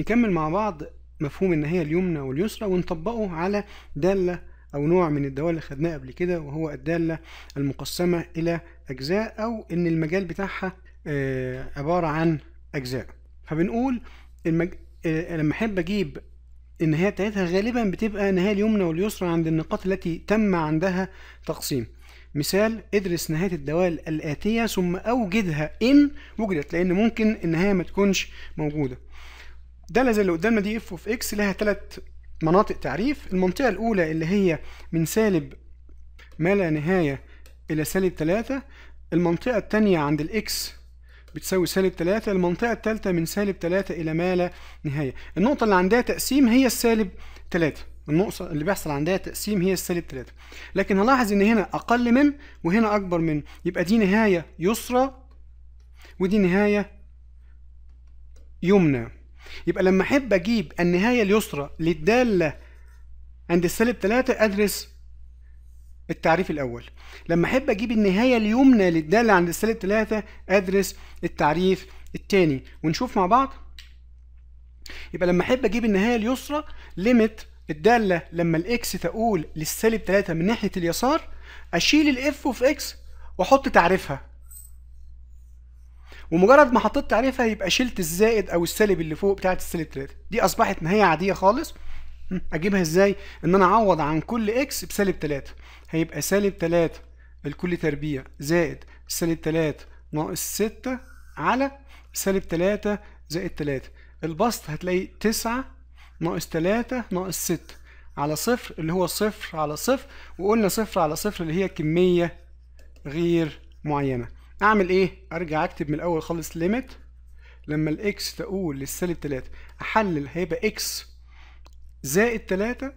نكمل مع بعض مفهوم النهاية اليمنى واليسرى ونطبقه على دالة أو نوع من الدوال اللي خدناه قبل كده وهو الدالة المقسمة إلى أجزاء أو إن المجال بتاعها آه، عبارة عن أجزاء فبنقول المج... آه، لما أحب أجيب النهاية بتاعتها غالبا بتبقى النهاية اليمنى واليسرى عند النقاط التي تم عندها تقسيم مثال ادرس نهاية الدوال الآتية ثم أوجدها إن وجدت لأن ممكن النهاية ما تكونش موجودة الداله اللي قدامنا دي اف اوف اكس لها ثلاث مناطق تعريف المنطقه الاولى اللي هي من سالب ما لا نهايه الى سالب 3 المنطقه الثانيه عند الاكس بتساوي سالب 3 المنطقة الثالثة من سالب 3 إلى ما لا نهاية النقطة اللي عندها تقسيم هي السالب 3 النقطة اللي بيحصل عندها تقسيم هي السالب 3 لكن هنلاحظ إن هنا أقل من وهنا أكبر من يبقى دي نهاية يسرى ودي نهاية يمنى يبقى لما احب اجيب النهايه اليسرى للداله عند السالب 3 ادرس التعريف الاول لما احب اجيب النهايه اليمنى للداله عند السالب 3 ادرس التعريف الثاني ونشوف مع بعض يبقى لما احب اجيب النهايه اليسرى ليميت الداله لما الاكس تقول للسالب 3 من ناحيه اليسار اشيل الاف اوف اكس واحط تعريفها ومجرد ما حطيت تعريفها يبقى شلت الزائد او السالب اللي فوق بتاعت السالب 3 دي اصبحت نهايه عاديه خالص اجيبها ازاي ان انا اعوض عن كل اكس بسالب 3 هيبقى سالب 3 الكل تربيع زائد سالب 3 ناقص 6 على سالب 3 زائد 3 البسط هتلاقي 9 ناقص 3 ناقص 6 على صفر اللي هو صفر على صفر وقلنا صفر على صفر اللي هي كمية غير معينة اعمل ايه ارجع اكتب من الاول خالص ليميت لما الاكس تقول للسالب 3 احلل هيبقى اكس زائد 3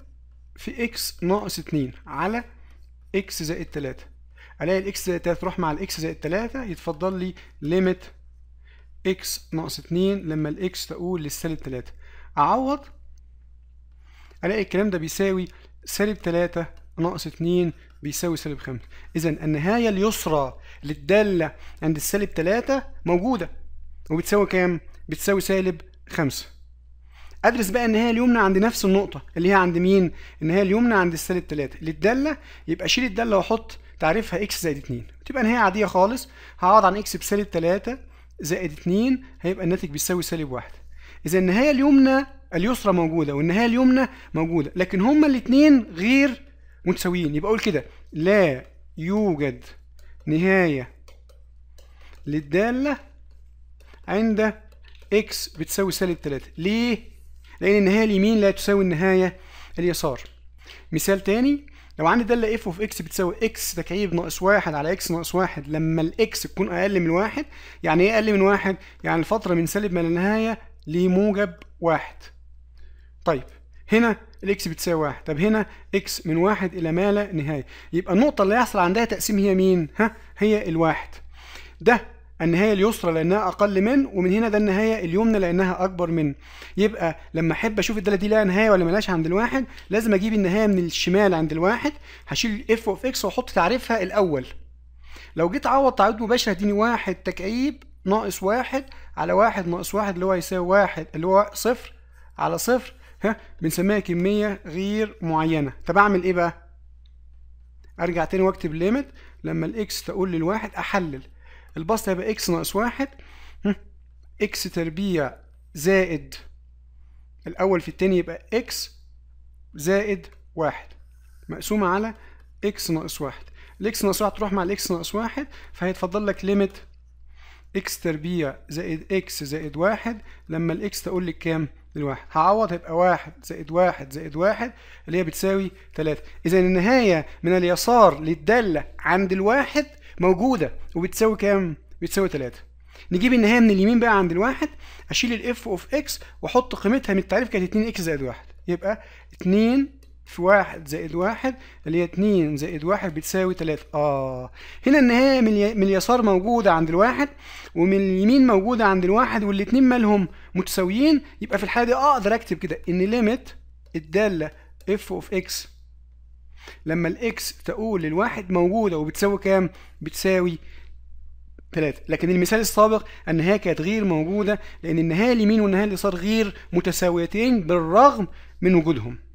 في اكس ناقص 2 على اكس زائد 3 الاقي الاكس زائد 3 تروح مع الاكس زائد 3 يتفضل لي ليميت اكس ناقص 2 لما الاكس تقول للسالب 3 اعوض الاقي الكلام ده بيساوي سالب 3 ناقص 2 بيساوي سالب 5 اذا النهايه اليسرى للداله عند السالب 3 موجوده وبتساوي كام بتساوي سالب 5 ادرس بقى النهايه اليمنى عند نفس النقطه اللي هي عند مين النهايه اليمنى عند السالب 3 للداله يبقى شيل الداله واحط تعريفها اكس زائد 2 تبقى نهايه عاديه خالص هقعد عن اكس بسالب 3 زائد 2 هيبقى الناتج بيساوي سالب 1 اذا النهايه اليمنى اليسرى موجوده والنهايه اليمنى موجوده لكن هما الاثنين غير متساويين يبقى اقول كده لا يوجد نهايه للداله عند اكس بتساوي سالب 3 ليه لان النهايه اليمين لا تساوي النهايه اليسار مثال تاني لو عندي داله اف اوف اكس بتساوي اكس تكعيب ناقص واحد على اكس ناقص واحد لما الاكس تكون اقل من واحد يعني ايه اقل من واحد؟ يعني الفتره من سالب ما لا نهايه لموجب واحد. طيب هنا الاكس بتساوي واحد طب هنا اكس من واحد الى ما لا نهايه يبقى النقطه اللي هيحصل عندها تقسيم هي مين ها هي الواحد ده النهايه اليسرى لانها اقل من ومن هنا ده النهايه اليمنى لانها اكبر من يبقى لما احب اشوف الداله دي لها نهايه ولا ملهاش عند الواحد لازم اجيب النهايه من الشمال عند الواحد هشيل اف اوف اكس واحط تعريفها الاول لو جيت اعوض تعويض مباشر هديني واحد تكعيب ناقص واحد على واحد ناقص واحد اللي هو هيساوي واحد اللي هو صفر على صفر ها بنسميها كميه غير معينه طب اعمل ايه بقى ارجع تاني واكتب ليميت لما الاكس تقول للواحد احلل البسط هيبقى اكس ناقص واحد اكس تربيع زائد الاول في التاني يبقى اكس زائد واحد مقسومه على اكس ناقص واحد الاكس ناقص واحد تروح مع الاكس ناقص واحد فهيتفضل لك ليميت اكس تربيع زائد اكس زائد واحد لما الاكس تقول لك كام للواحد هعوض هيبقى واحد زائد واحد زائد واحد اللي هي بتساوي ثلاثة إذا النهاية من اليسار للدالة عند الواحد موجودة وبتساوي كام؟ بتساوي ثلاثة نجيب النهاية من اليمين بقى عند الواحد أشيل الاف اوف اكس وأحط قيمتها من التعريف كانت 2 اكس زائد واحد يبقى 2 في واحد زائد واحد اللي هي اتنين زائد واحد بتساوي تلاتة اه هنا النهاية من اليسار موجودة عند الواحد ومن اليمين موجودة عند الواحد والاتنين مالهم متساويين يبقى في الحالة دي آه، اقدر اكتب كده ان ليميت الدالة اف اوف اكس لما الاكس تقول للواحد موجودة وبتساوي كام؟ بتساوي تلاتة لكن المثال السابق النهاية كانت غير موجودة لأن النهاية اليمين والنهاية اليسار غير متساويتين بالرغم من وجودهم